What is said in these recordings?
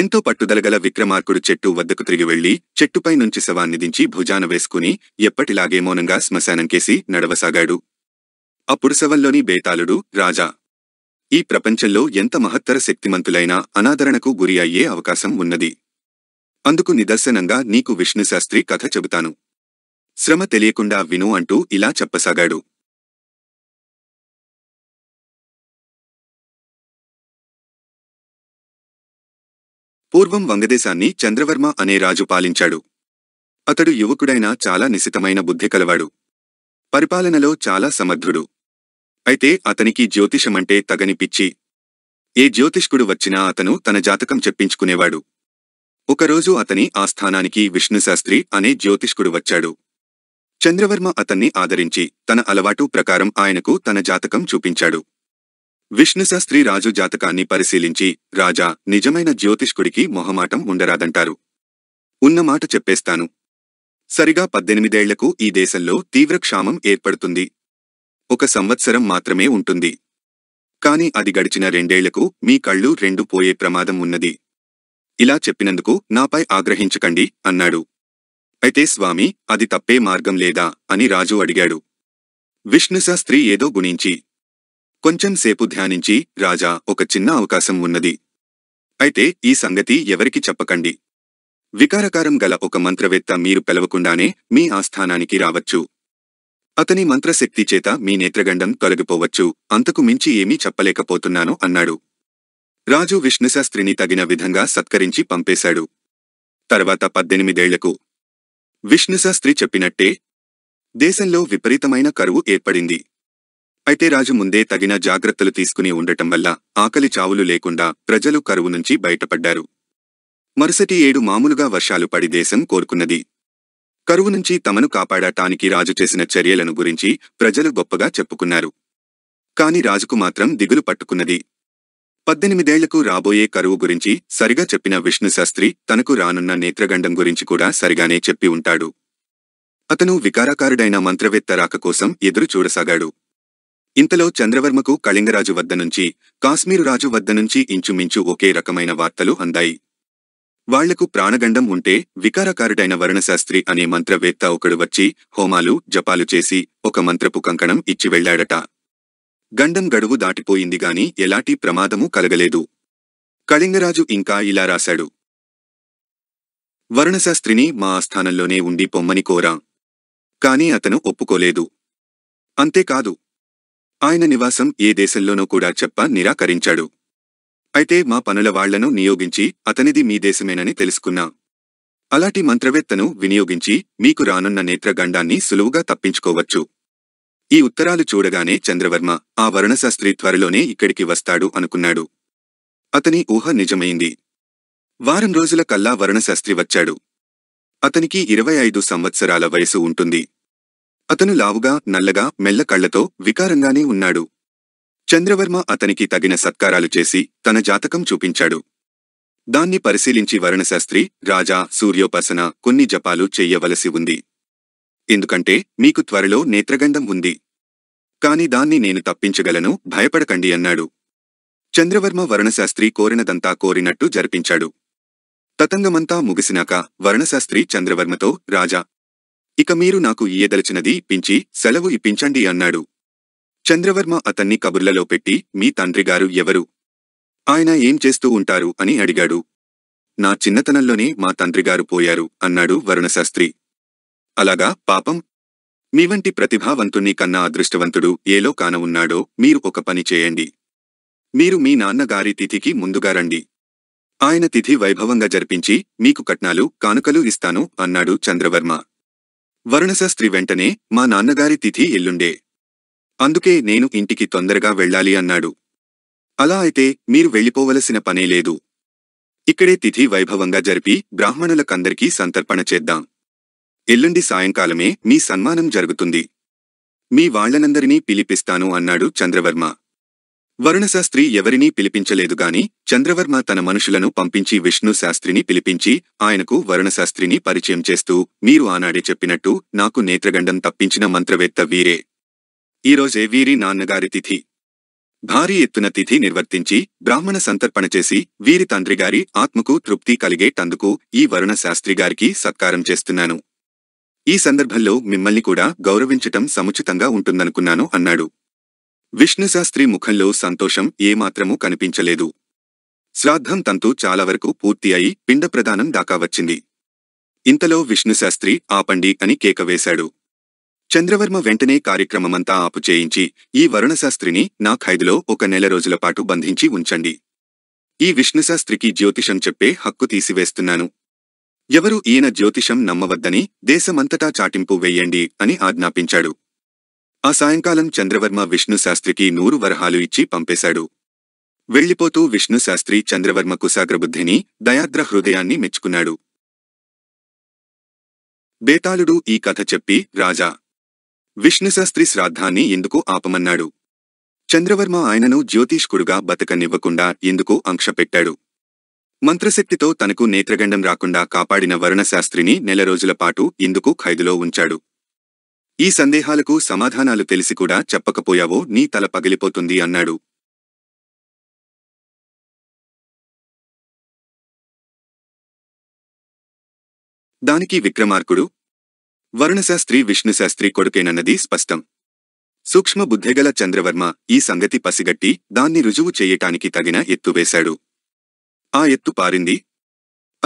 ఎంతో పట్టుదలగల విక్రమార్కుడు చెట్టు వద్దకు తిరిగి వెళ్లి చెట్టుపై నుంచి శవాన్ని దించి భుజాన వేసుకుని ఎప్పటిలాగే మౌనంగా శ్మశానంకేసి నడవసాగాడు అప్పుడు శవంలోని బేతాళుడు రాజా ఈ ప్రపంచంలో ఎంత మహత్తర శక్తిమంతులైనా అనాదరణకు గురి అయ్యే అవకాశం ఉన్నది అందుకు నిదర్శనంగా నీకు విష్ణుశాస్త్రి కథ చెబుతాను శ్రమ తెలియకుండా విను అంటూ ఇలా చెప్పసాగాడు పూర్వం వంగదేశాన్ని చంద్రవర్మ అనే రాజు పాలించాడు అతడు యువకుడైన చాలా నిశితమైన బుద్ధి కలవాడు పరిపాలనలో చాలా సమర్థుడు అయితే అతనికి జ్యోతిషమంటే తగని పిచ్చి ఏ జ్యోతిష్కుడు వచ్చినా అతను తన జాతకం చెప్పించుకునేవాడు ఒకరోజు అతని ఆస్థానానికి విష్ణుశాస్త్రి అనే జ్యోతిష్కుడు వచ్చాడు చంద్రవర్మ అతన్ని ఆదరించి తన అలవాటు ప్రకారం ఆయనకు తన జాతకం చూపించాడు విష్ణుశాస్త్రి రాజు జాతకాన్ని పరిశీలించి రాజా నిజమైన జ్యోతిష్కుడికి మొహమాటం ఉండరాదంటారు ఉన్నమాట చెప్పేస్తాను సరిగా పద్దెనిమిదేళ్లకు ఈ దేశంలో తీవ్ర క్షామం ఏర్పడుతుంది ఒక సంవత్సరం మాత్రమే ఉంటుంది కాని అది గడిచిన రెండేళ్లకు మీ కళ్ళు రెండు పోయే ప్రమాదం ఉన్నది ఇలా చెప్పినందుకు నాపై ఆగ్రహించకండి అన్నాడు అయితే స్వామి అది తప్పే మార్గం లేదా అని రాజు అడిగాడు విష్ణుశాస్త్రి ఏదో గుణించి కొంచెంసేపు ధ్యానించి రాజా ఒక చిన్న అవకాశం ఉన్నది అయితే ఈ సంగతి ఎవరికి చెప్పకండి వికారకారం గల ఒక మంత్రవేత్త మీరు పిలవకుండానే మీ ఆస్థానానికి రావచ్చు అతని మంత్రశక్తి చేత మీ నేత్రగండం తొలగిపోవచ్చు అంతకు మించి ఏమీ చెప్పలేకపోతున్నాను అన్నాడు రాజు విష్ణుశాస్త్రిని తగిన విధంగా సత్కరించి పంపేశాడు తర్వాత పద్దెనిమిదేళ్లకు విష్ణుశాస్త్రి చెప్పినట్టే దేశంలో విపరీతమైన కరువు ఏర్పడింది అయితే రాజు ముందే తగిన జాగ్రత్తలు తీసుకుని ఉండటం వల్ల ఆకలి చావులు లేకుండా ప్రజలు కరువు నుంచి బయటపడ్డారు మరుసటి ఏడు మామూలుగా వర్షాలు పడి దేశం కోరుకున్నది కరువు నుంచి తమను కాపాడటానికి రాజు చేసిన చర్యలను గురించి ప్రజలు గొప్పగా చెప్పుకున్నారు కాని రాజుకు మాత్రం దిగులు పట్టుకున్నది పద్దెనిమిదేళ్లకు రాబోయే కరువు గురించి సరిగా చెప్పిన విష్ణుశాస్త్రి తనకు రానున్న నేత్రగండం గురించి కూడా సరిగానే చెప్పి ఉంటాడు అతను వికారాకారుడైన మంత్రవేత్త రాక కోసం ఎదురు చూడసాగాడు ఇంతలో చంద్రవర్మకు కళింగరాజు వద్ద నుంచి కాశ్మీరు రాజు వద్ద నుంచి ఇంచుమించు ఒకే రకమైన వార్తలు అందాయి వాళ్లకు ప్రాణగండం ఉంటే వికారకారుడైన వరుణశాస్త్రి అనే మంత్రవేత్త ఒకడు వచ్చి హోమాలు జపాలు చేసి ఒక మంత్రపు కంకణం ఇచ్చి వెళ్లాడట గండం గడువు దాటిపోయింది గాని ఎలాంటి ప్రమాదమూ కలగలేదు కళింగరాజు ఇంకా ఇలా రాశాడు వరుణశాస్త్రిని మా ఆస్థానంలోనే ఉండి పొమ్మని కోరా కాని అతను ఒప్పుకోలేదు అంతేకాదు ఆయన నివాసం ఏ దేశంలోనో కూడా చెప్ప నిరాకరించాడు అయితే మా పనుల వాళ్లను నియోగించి అతనిది మీ దేశమేనని తెలుసుకున్నా అలాంటి మంత్రవేత్తను వినియోగించి మీకు రానున్న నేత్రగండాన్ని సులువుగా తప్పించుకోవచ్చు ఈ ఉత్తరాలు చూడగానే చంద్రవర్మ ఆ వర్ణశాస్త్రి త్వరలోనే ఇక్కడికి వస్తాడు అనుకున్నాడు అతని ఊహ నిజమైంది వారం రోజుల కల్లా వర్ణశాస్త్రి వచ్చాడు అతనికి ఇరవై ఐదు సంవత్సరాల వయసు ఉంటుంది అతను లావుగా నల్లగా మెల్ల కళ్లతో వికారంగానే ఉన్నాడు చంద్రవర్మ అతనికి తగిన సత్కారాలు చేసి తన జాతకం చూపించాడు దాన్ని పరిశీలించి వరుణశాస్త్రి రాజా సూర్యోపాసన కొన్ని జపాలు చెయ్యవలసి ఉంది ఎందుకంటే మీకు త్వరలో నేత్రగంధం ఉంది కాని దాన్ని నేను తప్పించగలను భయపడకండి అన్నాడు చంద్రవర్మ వరుణశాస్త్రి కోరినదంతా కోరినట్టు జరిపించాడు తతంగమంతా ముగిసినాక వరుణశాస్త్రి చంద్రవర్మతో రాజా ఇక మీరు నాకు ఇయ్యదలచినది పించి సెలవు ఇప్పించండి అన్నాడు చంద్రవర్మ అతన్ని కబుర్లలో పెట్టి మీ తండ్రిగారు ఎవరు ఆయన ఏం చేస్తూ ఉంటారు అని అడిగాడు నా చిన్నతనంలోనే మా తండ్రిగారు పోయారు అన్నాడు వరుణశాస్త్రి అలాగా పాపం మీ వంటి ప్రతిభావంతుణ్ణి కన్నా అదృష్టవంతుడు ఏలో కాన ఉన్నాడో మీరు ఒక పని చేయండి మీరు మీ నాన్నగారి తిథికి ముందుగా రండి ఆయన తిథి వైభవంగా జరిపించి మీకు కట్నాలు కానుకలు ఇస్తాను అన్నాడు చంద్రవర్మ వరుణశాస్త్రి వెంటనే మా నాన్నగారి తిథి ఎల్లుండే అందుకే నేను ఇంటికి తొందరగా వెళ్ళాలి అన్నాడు అలా అయితే మీరు వెళ్ళిపోవలసిన పనే లేదు ఇక్కడే తిథి వైభవంగా జరిపి బ్రాహ్మణులకందరికీ సంతర్పణ చేద్దాం ఎల్లుండి సాయంకాలమే మీ సన్మానం జరుగుతుంది మీ వాళ్లనందరినీ పిలిపిస్తాను అన్నాడు చంద్రవర్మ వరుణశాస్త్రి ఎవరినీ పిలిపించలేదుగాని చంద్రవర్మ తన మనుషులను పంపించి విష్ణు శాస్త్రిని పిలిపించి ఆయనకు వరుణశాస్త్రిని పరిచయం చేస్తూ మీరు ఆనాడే చెప్పినట్టు నాకు నేత్రగండం తప్పించిన మంత్రవేత్త వీరే ఈరోజే వీరి నాన్నగారి తిథి భారీ ఎత్తున తిథి నిర్వర్తించి బ్రాహ్మణ సంతర్పణ చేసి వీరి తండ్రిగారి ఆత్మకు తృప్తి కలిగేటందుకు ఈ వరుణ శాస్త్రిగారికి సత్కారం చేస్తున్నాను ఈ సందర్భంలో మిమ్మల్ని కూడా గౌరవించటం సముచితంగా ఉంటుందనుకున్నాను అన్నాడు విష్ణుశాస్త్రి ముఖంలో సంతోషం ఏమాత్రమూ కనిపించలేదు శ్రాద్ధం తంతు చాలా వరకు పూర్తి అయి పిండప్రదానం దాకా వచ్చింది ఇంతలో విష్ణుశాస్త్రి ఆపండి అని కేకవేశాడు చంద్రవర్మ వెంటనే కార్యక్రమమంతా ఆపుచేయించి ఈ వరుణశాస్త్రిని నా ఖైదులో ఒక నెల రోజులపాటు బంధించి ఉంచండి ఈ విష్ణుశాస్త్రికి జ్యోతిషం చెప్పే హక్కు తీసివేస్తున్నాను ఎవరు ఈయన జ్యోతిషం నమ్మవద్దని దేశమంతటా చాటింపు వెయ్యండి అని ఆజ్ఞాపించాడు ఆ సాయంకాలం చంద్రవర్మ విష్ణుశాస్త్రికి నూరు వరహాలు ఇచ్చి పంపేశాడు వెళ్ళిపోతూ విష్ణుశాస్త్రి చంద్రవర్మకు సాగ్రబుద్ధిని దయాద్ర హృదయాన్ని మెచ్చుకున్నాడు బేతాళుడు ఈ కథ చెప్పి రాజా విష్ణుశాస్త్రి శ్రాద్ధాన్ని ఎందుకు ఆపమన్నాడు చంద్రవర్మ ఆయనను జ్యోతిష్కుడుగా బతకనివ్వకుండా ఎందుకు అంక్షపెట్టాడు మంత్రశక్తితో తనకు నేత్రగండం రాకుండా కాపాడిన వరుణశాస్త్రిని నెల రోజులపాటు ఇందుకు ఖైదులో ఉంచాడు ఈ సందేహాలకు సమాధానాలు తెలిసి కూడా చెప్పకపోయావో నీ తల పగిలిపోతుంది అన్నాడు దానికి విక్రమార్కుడు వరుణశాస్త్రి విష్ణుశాస్త్రి కొడుకేనన్నది స్పష్టం సూక్ష్మ బుద్ధిగల చంద్రవర్మ ఈ సంగతి పసిగట్టి దాన్ని రుజువు చేయటానికి తగిన ఎత్తు వేశాడు ఆ ఎత్తు పారింది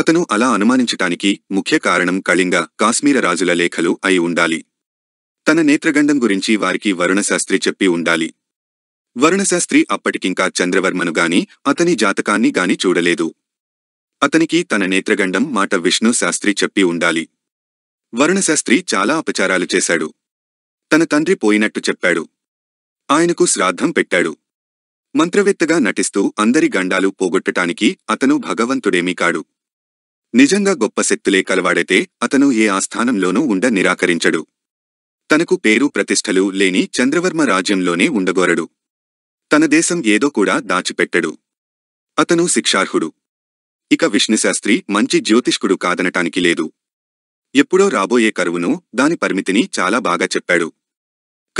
అతను అలా అనుమానించటానికి ముఖ్య కారణం కళింగ కాశ్మీర రాజుల లేఖలు అయి ఉండాలి తన నేత్రగండం గురించి వారికి వరుణశాస్త్రి చెప్పి ఉండాలి వరుణశాస్త్రి అప్పటికింకా చంద్రవర్మను గాని అతని జాతకాన్ని గాని చూడలేదు అతనికి తన నేత్రగండం మాట విష్ణు శాస్త్రి చెప్పి ఉండాలి వరుణశాస్త్రి చాలా అపచారాలు చేశాడు తన తండ్రి పోయినట్టు చెప్పాడు ఆయనకు శ్రాద్ధం పెట్టాడు మంత్రవేత్తగా నటిస్తూ అందరి గండాలు పోగొట్టటానికి అతను భగవంతుడేమీ కాడు నిజంగా గొప్ప శక్తులే కలవాడైతే అతను ఏ ఆస్థానంలోనూ ఉండ నిరాకరించడు తనకు పేరు ప్రతిష్టలు లేని చంద్రవర్మ రాజ్యంలోనే ఉండగోరడు తన దేశం ఏదో కూడా దాచిపెట్టడు అతను శిక్షార్హుడు ఇక విష్ణుశాస్త్రి మంచి జ్యోతిష్కుడు కాదనటానికి లేదు ఎప్పుడో రాబోయే కరువును దాని పరిమితిని చాలా బాగా చెప్పాడు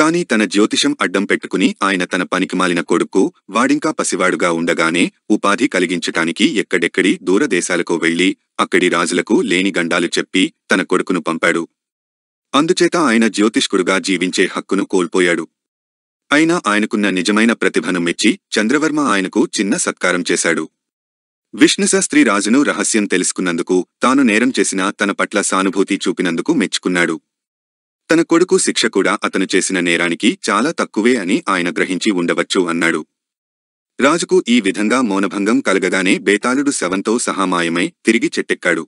కాని తన జ్యోతిషం అడ్డం పెట్టుకుని ఆయన తన పనికిమాలిన కొడుకు వాడింకా పసివాడుగా ఉండగానే ఉపాధి కలిగించటానికి ఎక్కడెక్కడి దూరదేశాలకు వెళ్లి అక్కడి రాజులకు లేని గండాలు చెప్పి తన కొడుకును పంపాడు అందుచేత ఆయన జ్యోతిష్కుడుగా జీవించే హక్కును కోల్పోయాడు అయినా ఆయనకున్న నిజమైన ప్రతిభను మెచ్చి చంద్రవర్మ ఆయనకు చిన్న సత్కారం చేశాడు విష్ణుశాస్త్రి రాజును రహస్యం తెలుసుకున్నందుకు తాను నేరం చేసిన తన పట్ల సానుభూతి చూపినందుకు మెచ్చుకున్నాడు తన కొడుకు శిక్ష కూడా అతను చేసిన నేరానికి చాలా తక్కువే అని ఆయన గ్రహించి ఉండవచ్చు అన్నాడు రాజుకు ఈ విధంగా మౌనభంగం కలగగానే బేతాళుడు శవంతో సహామాయమై తిరిగి చెట్టెక్కాడు